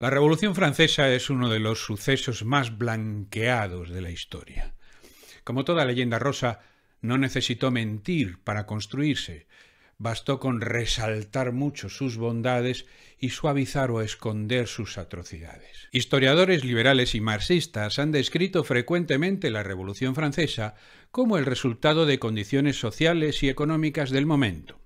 La Revolución Francesa es uno de los sucesos más blanqueados de la historia. Como toda leyenda rosa, no necesitó mentir para construirse, bastó con resaltar mucho sus bondades y suavizar o esconder sus atrocidades. Historiadores liberales y marxistas han descrito frecuentemente la Revolución Francesa como el resultado de condiciones sociales y económicas del momento.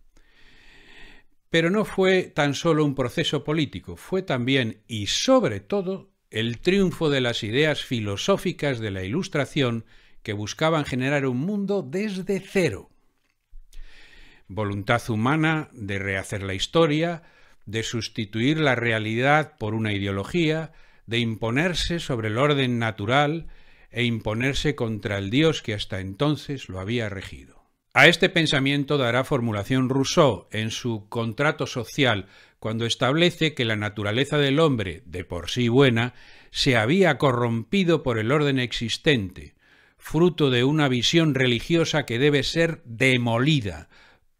Pero no fue tan solo un proceso político, fue también y sobre todo el triunfo de las ideas filosóficas de la Ilustración que buscaban generar un mundo desde cero. Voluntad humana de rehacer la historia, de sustituir la realidad por una ideología, de imponerse sobre el orden natural e imponerse contra el Dios que hasta entonces lo había regido. A este pensamiento dará formulación Rousseau en su Contrato Social, cuando establece que la naturaleza del hombre, de por sí buena, se había corrompido por el orden existente, fruto de una visión religiosa que debe ser demolida,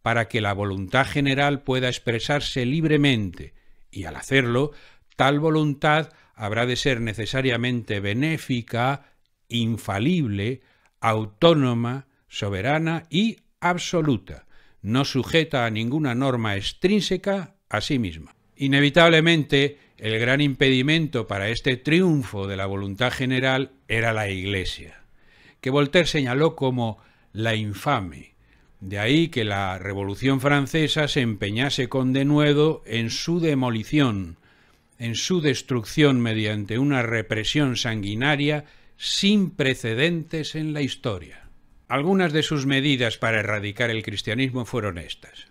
para que la voluntad general pueda expresarse libremente, y al hacerlo, tal voluntad habrá de ser necesariamente benéfica, infalible, autónoma, soberana y absoluta, no sujeta a ninguna norma extrínseca a sí misma. Inevitablemente, el gran impedimento para este triunfo de la voluntad general era la Iglesia, que Voltaire señaló como la infame. De ahí que la Revolución Francesa se empeñase con denuedo en su demolición, en su destrucción mediante una represión sanguinaria sin precedentes en la historia. Algunas de sus medidas para erradicar el cristianismo fueron estas.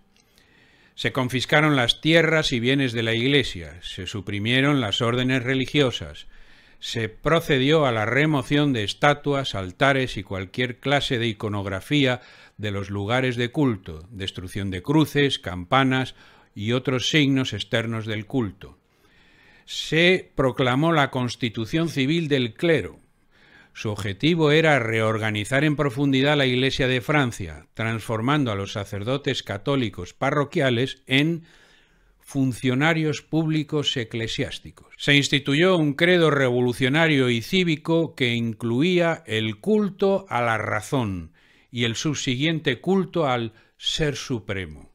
Se confiscaron las tierras y bienes de la Iglesia, se suprimieron las órdenes religiosas, se procedió a la remoción de estatuas, altares y cualquier clase de iconografía de los lugares de culto, destrucción de cruces, campanas y otros signos externos del culto. Se proclamó la constitución civil del clero, su objetivo era reorganizar en profundidad la Iglesia de Francia, transformando a los sacerdotes católicos parroquiales en funcionarios públicos eclesiásticos. Se instituyó un credo revolucionario y cívico que incluía el culto a la razón y el subsiguiente culto al Ser Supremo.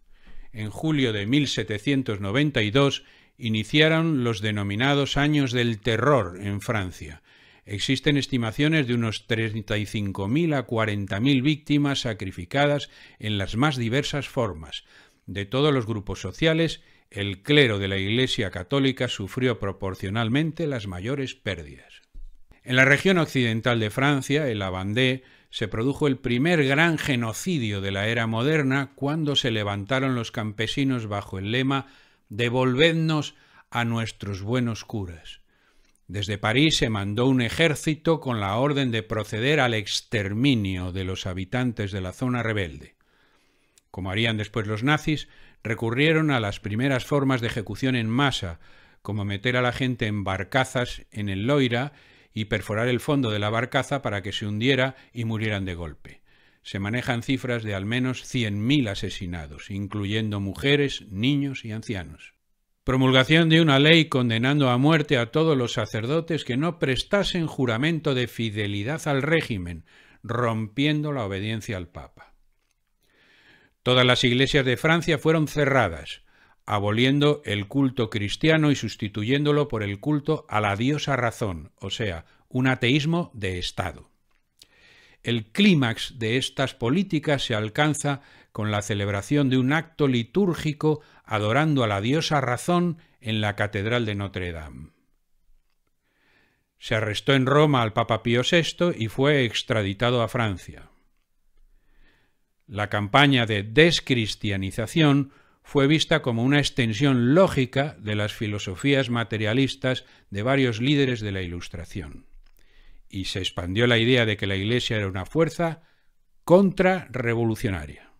En julio de 1792 iniciaron los denominados años del terror en Francia, Existen estimaciones de unos 35.000 a 40.000 víctimas sacrificadas en las más diversas formas. De todos los grupos sociales, el clero de la Iglesia católica sufrió proporcionalmente las mayores pérdidas. En la región occidental de Francia, el Abandé, se produjo el primer gran genocidio de la era moderna cuando se levantaron los campesinos bajo el lema Devolvednos a nuestros buenos curas. Desde París se mandó un ejército con la orden de proceder al exterminio de los habitantes de la zona rebelde. Como harían después los nazis, recurrieron a las primeras formas de ejecución en masa, como meter a la gente en barcazas en el Loira y perforar el fondo de la barcaza para que se hundiera y murieran de golpe. Se manejan cifras de al menos 100.000 asesinados, incluyendo mujeres, niños y ancianos promulgación de una ley condenando a muerte a todos los sacerdotes que no prestasen juramento de fidelidad al régimen, rompiendo la obediencia al Papa. Todas las iglesias de Francia fueron cerradas, aboliendo el culto cristiano y sustituyéndolo por el culto a la diosa razón, o sea, un ateísmo de Estado. El clímax de estas políticas se alcanza con la celebración de un acto litúrgico adorando a la diosa Razón en la Catedral de Notre Dame. Se arrestó en Roma al Papa Pío VI y fue extraditado a Francia. La campaña de descristianización fue vista como una extensión lógica de las filosofías materialistas de varios líderes de la Ilustración, y se expandió la idea de que la Iglesia era una fuerza contrarrevolucionaria.